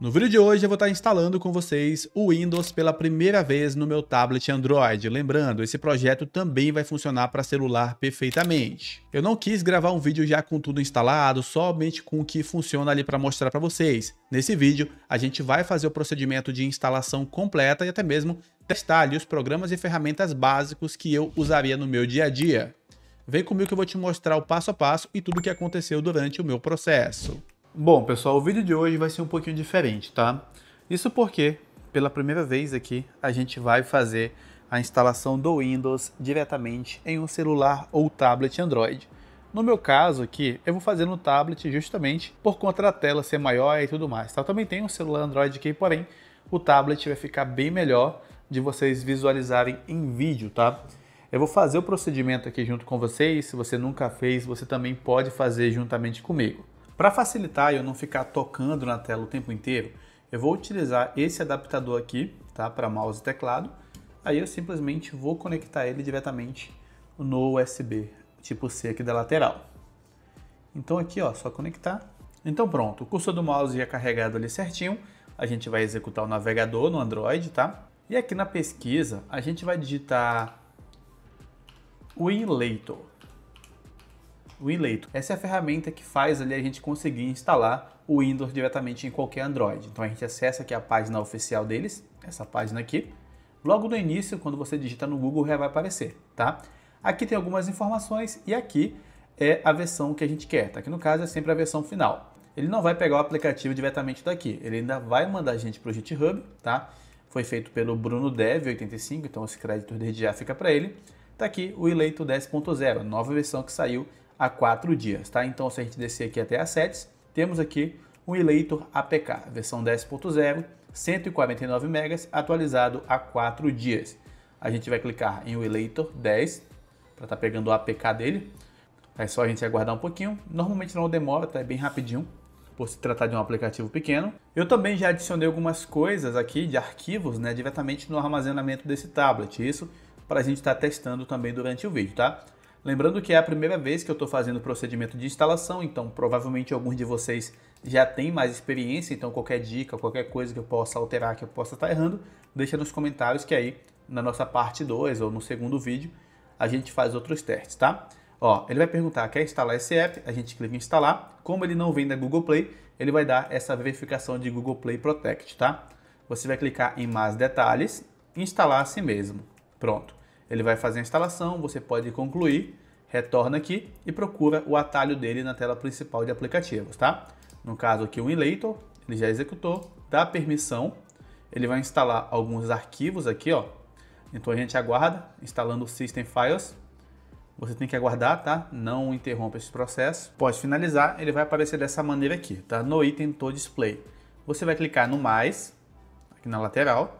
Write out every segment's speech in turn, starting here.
No vídeo de hoje eu vou estar instalando com vocês o Windows pela primeira vez no meu tablet Android. Lembrando, esse projeto também vai funcionar para celular perfeitamente. Eu não quis gravar um vídeo já com tudo instalado, somente com o que funciona ali para mostrar para vocês. Nesse vídeo, a gente vai fazer o procedimento de instalação completa e até mesmo testar ali os programas e ferramentas básicos que eu usaria no meu dia a dia. Vem comigo que eu vou te mostrar o passo a passo e tudo o que aconteceu durante o meu processo. Bom, pessoal, o vídeo de hoje vai ser um pouquinho diferente, tá? Isso porque, pela primeira vez aqui, a gente vai fazer a instalação do Windows diretamente em um celular ou tablet Android. No meu caso aqui, eu vou fazer no tablet justamente por conta da tela ser maior e tudo mais. Tá? Eu também tenho um celular Android aqui, porém, o tablet vai ficar bem melhor de vocês visualizarem em vídeo, tá? Eu vou fazer o procedimento aqui junto com vocês. Se você nunca fez, você também pode fazer juntamente comigo. Para facilitar e eu não ficar tocando na tela o tempo inteiro, eu vou utilizar esse adaptador aqui, tá, para mouse e teclado. Aí eu simplesmente vou conectar ele diretamente no USB tipo C aqui da lateral. Então aqui, ó, só conectar. Então pronto, o cursor do mouse já carregado ali certinho. A gente vai executar o navegador no Android, tá? E aqui na pesquisa, a gente vai digitar Winlator o Eleito. Essa é a ferramenta que faz ali a gente conseguir instalar o Windows diretamente em qualquer Android. Então a gente acessa aqui a página oficial deles, essa página aqui. Logo no início, quando você digita no Google, já vai aparecer, tá? Aqui tem algumas informações e aqui é a versão que a gente quer, tá? no caso é sempre a versão final. Ele não vai pegar o aplicativo diretamente daqui, ele ainda vai mandar a gente para o GitHub, tá? Foi feito pelo Bruno Dev 85, então esse crédito desde já fica para ele. Tá aqui o Eleito 10.0, nova versão que saiu a 4 dias, tá? Então, se a gente descer aqui até as setes, temos aqui o Eleitor APK, versão 10.0, 149 MB, atualizado a 4 dias. A gente vai clicar em o Eleitor 10, para estar tá pegando o APK dele. É só a gente aguardar um pouquinho. Normalmente não demora, tá? É bem rapidinho, por se tratar de um aplicativo pequeno. Eu também já adicionei algumas coisas aqui de arquivos, né? Diretamente no armazenamento desse tablet. Isso para a gente estar tá testando também durante o vídeo, tá? Lembrando que é a primeira vez que eu estou fazendo o procedimento de instalação, então provavelmente alguns de vocês já têm mais experiência, então qualquer dica, qualquer coisa que eu possa alterar, que eu possa estar tá errando, deixa nos comentários que aí na nossa parte 2 ou no segundo vídeo a gente faz outros testes, tá? Ó, ele vai perguntar, quer instalar esse app? A gente clica em instalar. Como ele não vem da Google Play, ele vai dar essa verificação de Google Play Protect, tá? Você vai clicar em mais detalhes, instalar a si mesmo. Pronto. Ele vai fazer a instalação, você pode concluir, retorna aqui e procura o atalho dele na tela principal de aplicativos, tá? No caso aqui o Inlator, ele já executou, dá permissão, ele vai instalar alguns arquivos aqui, ó. Então a gente aguarda, instalando o System Files. Você tem que aguardar, tá? Não interrompa esse processo. Pode finalizar, ele vai aparecer dessa maneira aqui, tá? No item To Display. Você vai clicar no mais, aqui na lateral,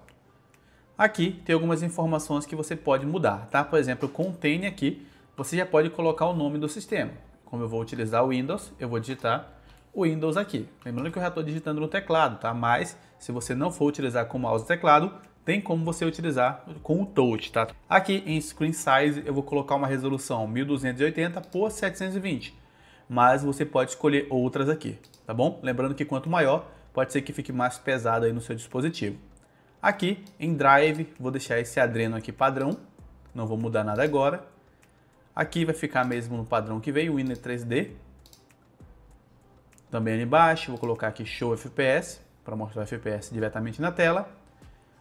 Aqui tem algumas informações que você pode mudar, tá? Por exemplo, container aqui, você já pode colocar o nome do sistema. Como eu vou utilizar o Windows, eu vou digitar o Windows aqui. Lembrando que eu já estou digitando no teclado, tá? Mas se você não for utilizar com mouse e teclado, tem como você utilizar com o touch, tá? Aqui em screen size eu vou colocar uma resolução 1280 por 720, mas você pode escolher outras aqui, tá bom? Lembrando que quanto maior, pode ser que fique mais pesado aí no seu dispositivo. Aqui em Drive, vou deixar esse adreno aqui padrão, não vou mudar nada agora. Aqui vai ficar mesmo no padrão que veio, Winner 3D. Também ali embaixo, vou colocar aqui Show FPS, para mostrar o FPS diretamente na tela.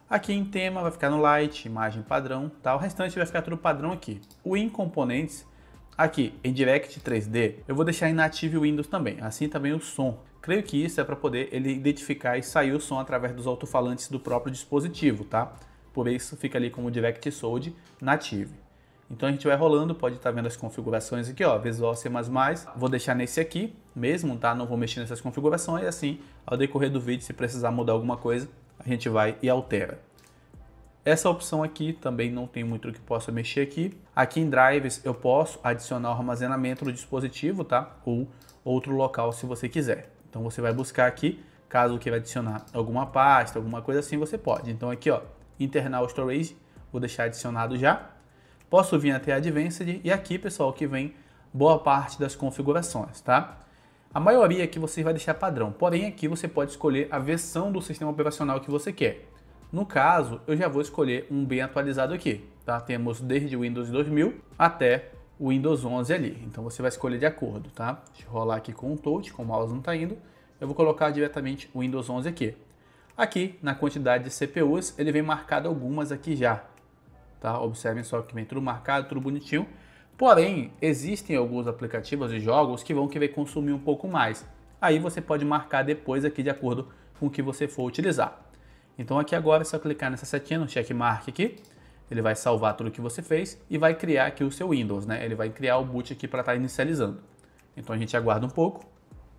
Aqui em tema vai ficar no light, imagem padrão, tá? O restante vai ficar tudo padrão aqui. O in componentes, aqui em Direct 3D, eu vou deixar inativo o Windows também. Assim também o som. Creio que isso é para poder ele identificar e sair o som através dos altofalantes do próprio dispositivo, tá? Por isso fica ali como Direct Sold Native. Então a gente vai rolando, pode estar tá vendo as configurações aqui, ó, Visual C++. Vou deixar nesse aqui mesmo, tá? Não vou mexer nessas configurações, assim, ao decorrer do vídeo, se precisar mudar alguma coisa, a gente vai e altera. Essa opção aqui também não tem muito o que possa mexer aqui. Aqui em Drives eu posso adicionar o armazenamento do dispositivo, tá? Ou outro local se você quiser. Então você vai buscar aqui, caso queira adicionar alguma pasta, alguma coisa assim, você pode. Então aqui, ó, internal storage, vou deixar adicionado já. Posso vir até Advanced e aqui, pessoal, que vem boa parte das configurações, tá? A maioria aqui você vai deixar padrão, porém aqui você pode escolher a versão do sistema operacional que você quer. No caso, eu já vou escolher um bem atualizado aqui, tá? Temos desde Windows 2000 até o Windows 11 ali. Então você vai escolher de acordo, tá? Deixa eu rolar aqui com o touch, como o mouse não está indo, eu vou colocar diretamente o Windows 11 aqui. Aqui, na quantidade de CPUs, ele vem marcado algumas aqui já, tá? Observem só que vem tudo marcado, tudo bonitinho. Porém, existem alguns aplicativos e jogos que vão querer consumir um pouco mais. Aí você pode marcar depois aqui de acordo com o que você for utilizar. Então aqui agora é só clicar nessa setinha, no checkmark aqui, ele vai salvar tudo que você fez e vai criar aqui o seu Windows, né? Ele vai criar o boot aqui para estar tá inicializando. Então a gente aguarda um pouco,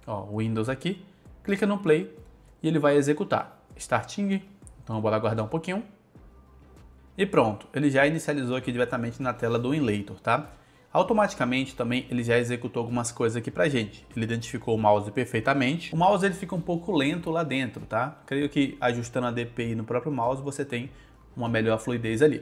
ó, o Windows aqui, clica no Play e ele vai executar. Starting, então eu vou aguardar um pouquinho. E pronto, ele já inicializou aqui diretamente na tela do Inlator, tá? Automaticamente também ele já executou algumas coisas aqui pra gente. Ele identificou o mouse perfeitamente. O mouse ele fica um pouco lento lá dentro, tá? Creio que ajustando a DPI no próprio mouse você tem uma melhor fluidez ali.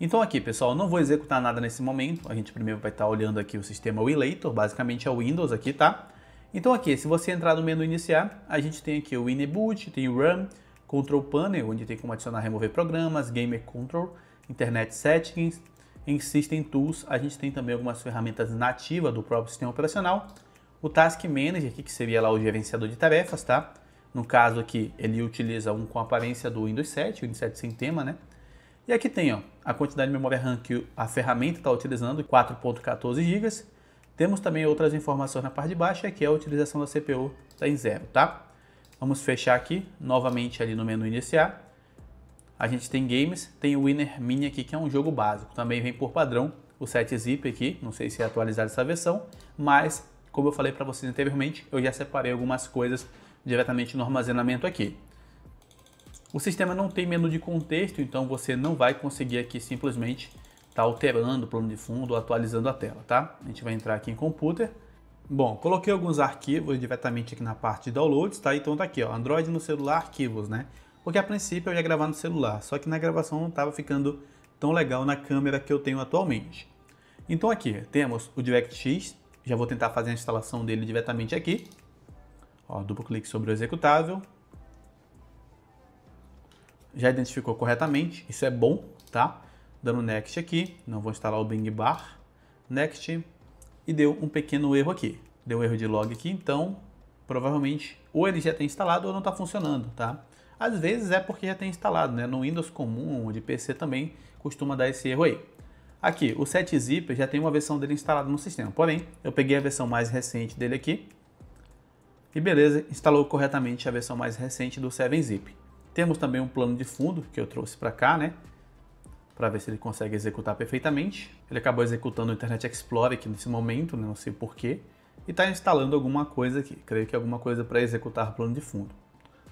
Então aqui, pessoal, não vou executar nada nesse momento. A gente primeiro vai estar olhando aqui o sistema Relator, basicamente é o Windows aqui, tá? Então aqui, se você entrar no menu iniciar, a gente tem aqui o Inboot, tem o RAM, Control Panel, onde tem como adicionar e remover programas, Gamer Control, Internet Settings, em System Tools, a gente tem também algumas ferramentas nativas do próprio sistema operacional, o Task Manager, aqui, que seria lá o gerenciador de tarefas, tá? No caso aqui, ele utiliza um com aparência do Windows 7, o Windows 7 sem tema, né? E aqui tem ó, a quantidade de memória RAM que a ferramenta está utilizando, 4.14 GB. Temos também outras informações na parte de baixo, é que é a utilização da CPU está em zero, tá? Vamos fechar aqui, novamente ali no menu iniciar. A gente tem games, tem o Winner Mini aqui, que é um jogo básico. Também vem por padrão o 7-zip aqui, não sei se é atualizado essa versão, mas como eu falei para vocês anteriormente, eu já separei algumas coisas diretamente no armazenamento aqui. O sistema não tem menu de contexto, então você não vai conseguir aqui simplesmente estar tá alterando o plano de fundo ou atualizando a tela, tá? A gente vai entrar aqui em Computer. Bom, coloquei alguns arquivos diretamente aqui na parte de downloads, tá? Então tá aqui, ó, Android no celular, arquivos, né? Porque a princípio eu ia gravar no celular, só que na gravação não estava ficando tão legal na câmera que eu tenho atualmente. Então aqui temos o DirectX, já vou tentar fazer a instalação dele diretamente aqui. Ó, duplo clique sobre o executável, já identificou corretamente, isso é bom, tá? Dando next aqui, não vou instalar o Bing Bar, next, e deu um pequeno erro aqui. Deu um erro de log aqui, então provavelmente ou ele já tem instalado ou não está funcionando, tá? Às vezes é porque já tem instalado, né? No Windows comum, de PC também, costuma dar esse erro aí. Aqui, o 7-zip já tem uma versão dele instalada no sistema, porém, eu peguei a versão mais recente dele aqui, e beleza, instalou corretamente a versão mais recente do 7-zip. Temos também um plano de fundo que eu trouxe para cá, né? Para ver se ele consegue executar perfeitamente. Ele acabou executando o Internet Explorer aqui nesse momento, né? não sei porquê. E está instalando alguma coisa aqui. Creio que é alguma coisa para executar o plano de fundo.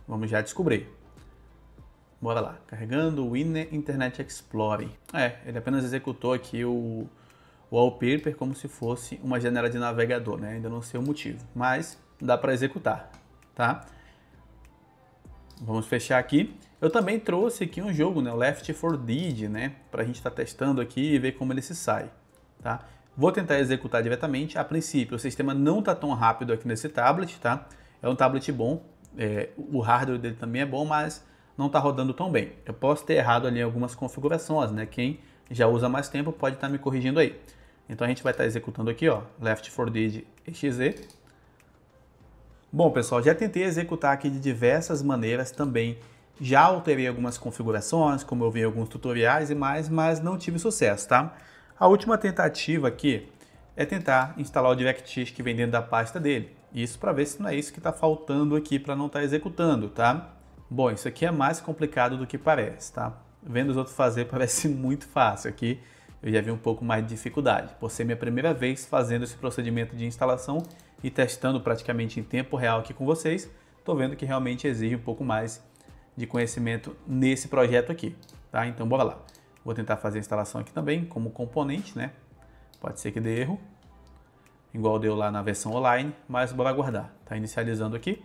Vamos já descobrir. Bora lá. Carregando o Internet Explorer. É, ele apenas executou aqui o wallpaper como se fosse uma janela de navegador, né? Ainda não sei o motivo, mas dá para executar, tá? vamos fechar aqui. Eu também trouxe aqui um jogo, né, o Left 4 Dead, né, para a gente estar tá testando aqui e ver como ele se sai, tá? Vou tentar executar diretamente. A princípio, o sistema não está tão rápido aqui nesse tablet, tá? É um tablet bom, é, o hardware dele também é bom, mas não está rodando tão bem. Eu posso ter errado ali algumas configurações, né? Quem já usa mais tempo pode estar tá me corrigindo aí. Então a gente vai estar tá executando aqui, ó, Left 4 Dead Bom, pessoal, já tentei executar aqui de diversas maneiras também. Já alterei algumas configurações, como eu vi em alguns tutoriais e mais, mas não tive sucesso, tá? A última tentativa aqui é tentar instalar o DirectX que vem dentro da pasta dele. Isso para ver se não é isso que está faltando aqui para não estar tá executando, tá? Bom, isso aqui é mais complicado do que parece, tá? Vendo os outros fazer parece muito fácil aqui. Eu já vi um pouco mais de dificuldade. Por ser minha primeira vez fazendo esse procedimento de instalação, e testando praticamente em tempo real aqui com vocês, estou vendo que realmente exige um pouco mais de conhecimento nesse projeto aqui, tá? Então bora lá. Vou tentar fazer a instalação aqui também como componente, né? Pode ser que dê erro, igual deu lá na versão online, mas bora aguardar. Tá inicializando aqui.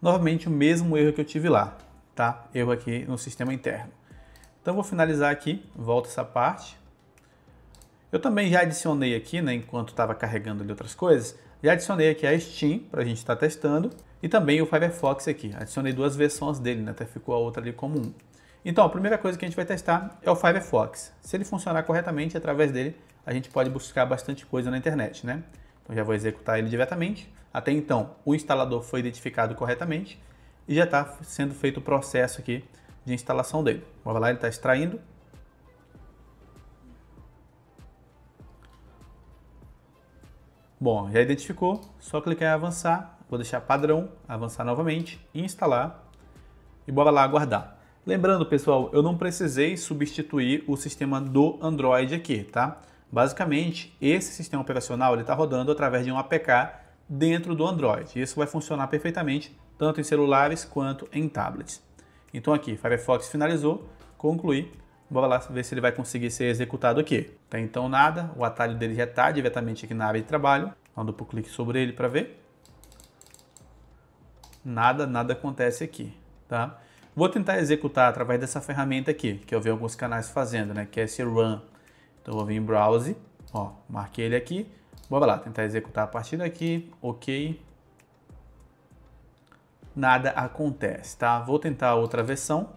Novamente o mesmo erro que eu tive lá, tá? Erro aqui no sistema interno. Então vou finalizar aqui, volto essa parte, eu também já adicionei aqui, né, enquanto estava carregando ali outras coisas, já adicionei aqui a Steam para a gente estar tá testando e também o Firefox aqui. Adicionei duas versões dele, né, até ficou a outra ali como um. Então, a primeira coisa que a gente vai testar é o Firefox. Se ele funcionar corretamente, através dele a gente pode buscar bastante coisa na internet, né? Então já vou executar ele diretamente. Até então, o instalador foi identificado corretamente e já está sendo feito o processo aqui de instalação dele. Vamos lá, ele está extraindo Bom, já identificou, só clicar em avançar, vou deixar padrão, avançar novamente, instalar e bora lá aguardar. Lembrando pessoal, eu não precisei substituir o sistema do Android aqui, tá? Basicamente, esse sistema operacional está rodando através de um APK dentro do Android. Isso vai funcionar perfeitamente tanto em celulares quanto em tablets. Então aqui, Firefox finalizou, concluir Bora lá ver se ele vai conseguir ser executado aqui. Até então nada, o atalho dele já está diretamente aqui na área de trabalho. Dá um duplo clique sobre ele para ver. Nada, nada acontece aqui, tá? Vou tentar executar através dessa ferramenta aqui, que eu vi alguns canais fazendo, né? Que é esse run. Então eu vou vir em browse, ó, marquei ele aqui. Bora lá, tentar executar a partir daqui, ok. Nada acontece, tá? Vou tentar outra versão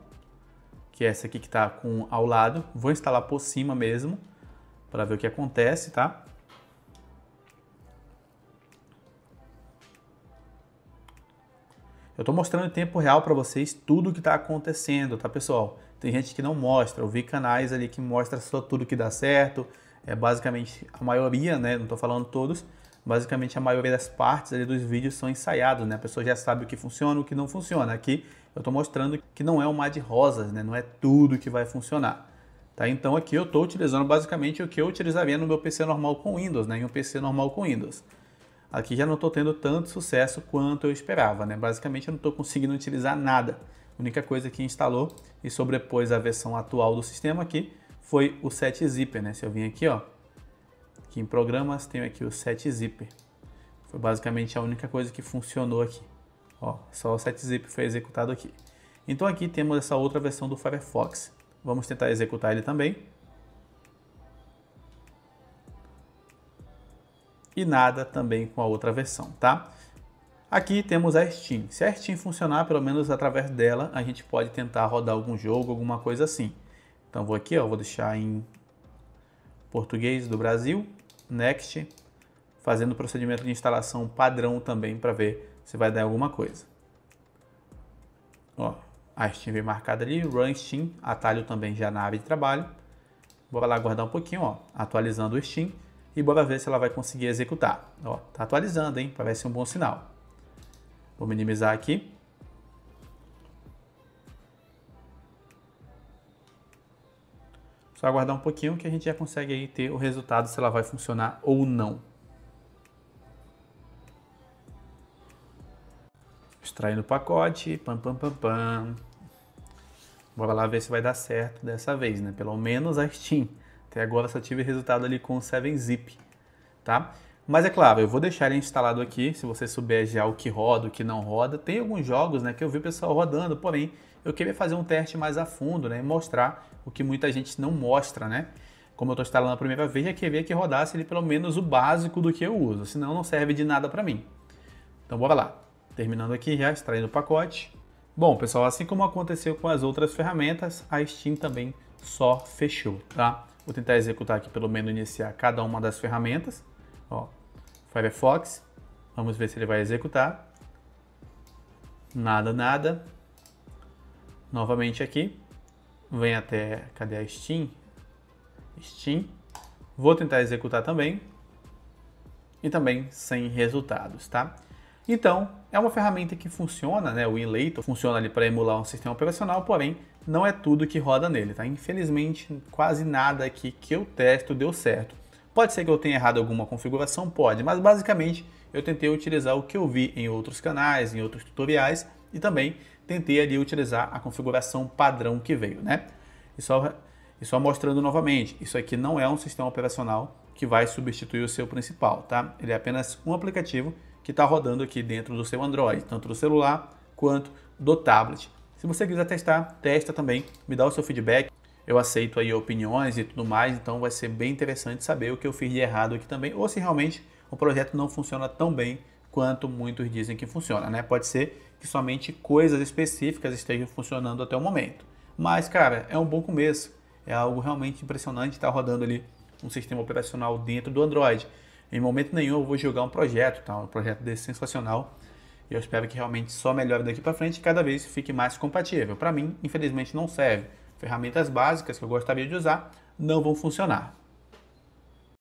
que é essa aqui que está com ao lado. Vou instalar por cima mesmo para ver o que acontece, tá? Eu estou mostrando em tempo real para vocês tudo o que está acontecendo, tá pessoal? Tem gente que não mostra, eu vi canais ali que mostra só tudo que dá certo, é basicamente a maioria, né? Não estou falando todos, basicamente a maioria das partes ali dos vídeos são ensaiados, né? A pessoa já sabe o que funciona, o que não funciona. Aqui eu estou mostrando que não é um mar de rosas, né? não é tudo que vai funcionar. Tá? Então aqui eu estou utilizando basicamente o que eu utilizaria no meu PC normal com Windows, né? em um PC normal com Windows. Aqui já não estou tendo tanto sucesso quanto eu esperava, né? basicamente eu não estou conseguindo utilizar nada. A única coisa que instalou e sobrepôs a versão atual do sistema aqui foi o 7 zip Né? Se eu vim aqui, ó, aqui em programas, tenho aqui o 7 zip Foi basicamente a única coisa que funcionou aqui. Ó, só o setzip foi executado aqui. Então aqui temos essa outra versão do Firefox. Vamos tentar executar ele também. E nada também com a outra versão, tá? Aqui temos a Steam. Se a Steam funcionar, pelo menos através dela, a gente pode tentar rodar algum jogo, alguma coisa assim. Então vou aqui, ó, vou deixar em português do Brasil, Next, fazendo o procedimento de instalação padrão também para ver você vai dar alguma coisa. Ó, a Steam vem marcada ali, Run Steam, atalho também já na área de trabalho. Bora lá aguardar um pouquinho, ó, atualizando o Steam e bora ver se ela vai conseguir executar. Ó, tá atualizando, hein? Parece um bom sinal. Vou minimizar aqui. Só aguardar um pouquinho que a gente já consegue aí ter o resultado se ela vai funcionar ou não. Extraindo o pacote, pam, pam, pam, pam. Bora lá ver se vai dar certo dessa vez, né? Pelo menos a Steam. Até agora só tive resultado ali com o 7-Zip, tá? Mas é claro, eu vou deixar ele instalado aqui, se você souber já o que roda, o que não roda. Tem alguns jogos né, que eu vi o pessoal rodando, porém, eu queria fazer um teste mais a fundo, né? Mostrar o que muita gente não mostra, né? Como eu estou instalando a primeira vez, já queria que rodasse ele pelo menos o básico do que eu uso, senão não serve de nada para mim. Então bora lá. Terminando aqui já, extraindo o pacote. Bom, pessoal, assim como aconteceu com as outras ferramentas, a Steam também só fechou, tá? Vou tentar executar aqui pelo menos iniciar cada uma das ferramentas. Ó, Firefox, vamos ver se ele vai executar. Nada, nada. Novamente aqui, vem até, cadê a Steam? Steam. Vou tentar executar também. E também sem resultados, tá? Então, é uma ferramenta que funciona, né? O Inlator funciona ali para emular um sistema operacional, porém não é tudo que roda nele, tá? Infelizmente, quase nada aqui que eu testo deu certo. Pode ser que eu tenha errado alguma configuração, pode, mas basicamente eu tentei utilizar o que eu vi em outros canais, em outros tutoriais e também tentei ali utilizar a configuração padrão que veio, né? E só, e só mostrando novamente, isso aqui não é um sistema operacional que vai substituir o seu principal, tá? Ele é apenas um aplicativo que está rodando aqui dentro do seu Android, tanto do celular quanto do tablet. Se você quiser testar, testa também, me dá o seu feedback. Eu aceito aí opiniões e tudo mais, então vai ser bem interessante saber o que eu fiz de errado aqui também, ou se realmente o projeto não funciona tão bem quanto muitos dizem que funciona, né? Pode ser que somente coisas específicas estejam funcionando até o momento. Mas, cara, é um bom começo. É algo realmente impressionante estar tá rodando ali um sistema operacional dentro do Android. Em momento nenhum eu vou julgar um projeto, tá? Um projeto desse sensacional. E eu espero que realmente só melhore daqui para frente e cada vez fique mais compatível. Para mim, infelizmente, não serve. Ferramentas básicas que eu gostaria de usar não vão funcionar.